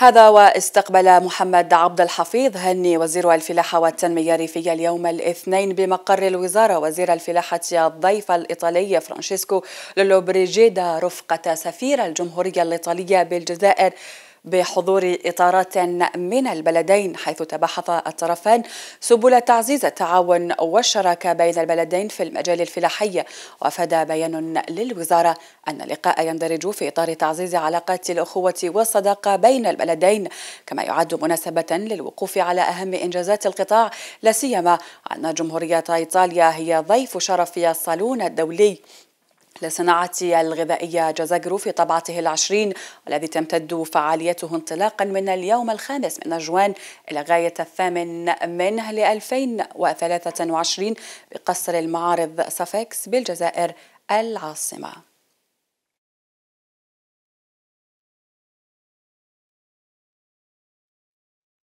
هذا واستقبل محمد عبد الحفيظ هني وزير الفلاحة والتنمية الريفية اليوم الاثنين بمقر الوزارة وزير الفلاحة الضيف الإيطالي فرانشيسكو لولوبريجيدا رفقة سفير الجمهورية الإيطالية بالجزائر بحضور إطارات من البلدين حيث تباحث الطرفان سبل تعزيز التعاون والشراكة بين البلدين في المجال الفلاحي وأفاد بيان للوزارة أن اللقاء يندرج في إطار تعزيز علاقات الأخوة والصداقة بين البلدين كما يعد مناسبة للوقوف على أهم إنجازات القطاع لا سيما أن جمهورية إيطاليا هي ضيف شرف الصالون الدولي لصناعة الغذائية جزاجرو في طبعته العشرين والذي تمتد فعاليته انطلاقا من اليوم الخامس من نجوان إلى غاية الثامن منه ل 2023 بقصر المعارض صفاكس بالجزائر العاصمة